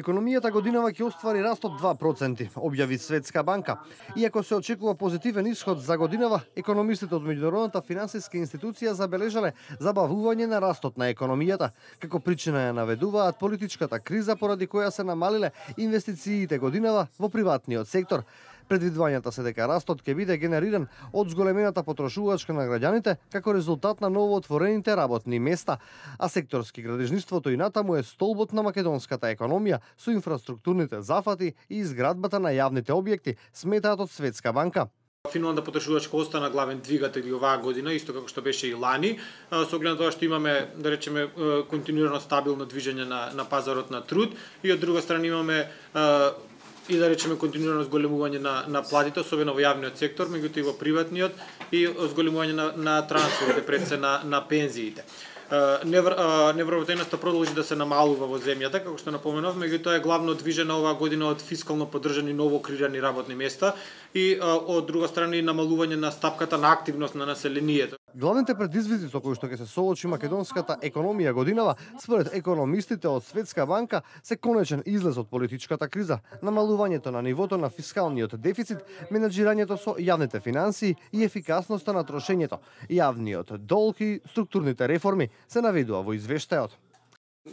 Економијата годинава ќе оствари раст од 2%, објави Светска банка. Иако се очекува позитивен исход за годинава, економистите од Меѓународната финансиска институција забележале забавување на растот на економијата, како причина ја наведуваат политичката криза поради која се намалиле инвестициите годинава во приватниот сектор. Предвидувањата се дека растот ќе биде генериран од зголемената потрошувачка на граѓаните како резултат на новоотворените работни места, а секторски градежништвото и натаму е столбот на македонската економија со инфраструктурните зафати и изградбата на јавните објекти, сметаат од Светска банка. Финланда потрошувачка остана главен двигател и оваа година, исто како што беше и лани, со оглед на тоа што имаме, да речеме, континуирано стабилно движење на, на пазарот на труд и од друга страна имаме и да речеме континуирано зголемување на на платите, особено во јавниот сектор, меѓутоа и во приватниот и зголемување на на трансферите пред се на на пензиите. невработеността продолжи да се намалува во земјата, како што напоменав, меѓутоа е главно движена оваа година од фискално поддржани ново креирани работни места и од друга страна и намалување на стапката на активност на населението. Главните предизвици со кои што ќе се соочи македонската економија годинава, според економистите од Светска банка, се конечен излез од политичката криза, намалувањето на нивото на фискалниот дефицит, менеджирањето со јавните финансии и ефикасноста на трошењето, јавниот долг и структурните реформи се наведува во извештајот.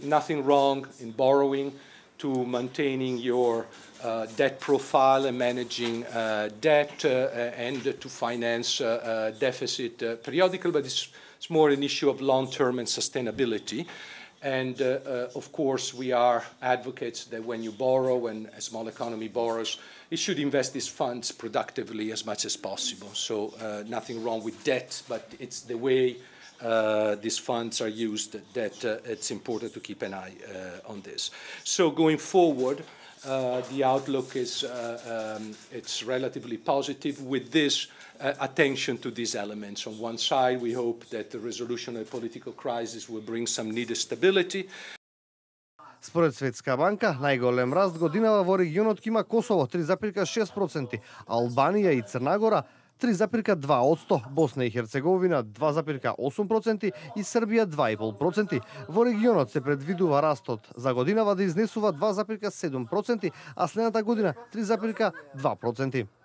Nothing wrong in borrowing, to maintaining your uh, debt profile and managing uh, debt uh, uh and to finance uh, uh, deficit periodically, but it's, it's, more an issue of long-term and sustainability. And of course, we are advocates that when you borrow and a small economy borrows, it should invest these funds productively as much as possible. So nothing wrong with debt, but it's the way uh, these funds are used, that uh, it's important to keep an eye uh, on this. So going forward, uh, the outlook is uh, um, it's relatively positive with this uh, attention to these elements. On one side, we hope that the resolution of the political crisis will bring some needed stability. Според Светска банка, најголем раст годинава во регионот има Косово 3,6%, Албанија и Црнагора percent 3,2 Босна и Херцеговина 2,8% и Србија 2,5%. Во регионот се предвидува растот за годинава да изнесува 2,7%, а следната година 3,2%.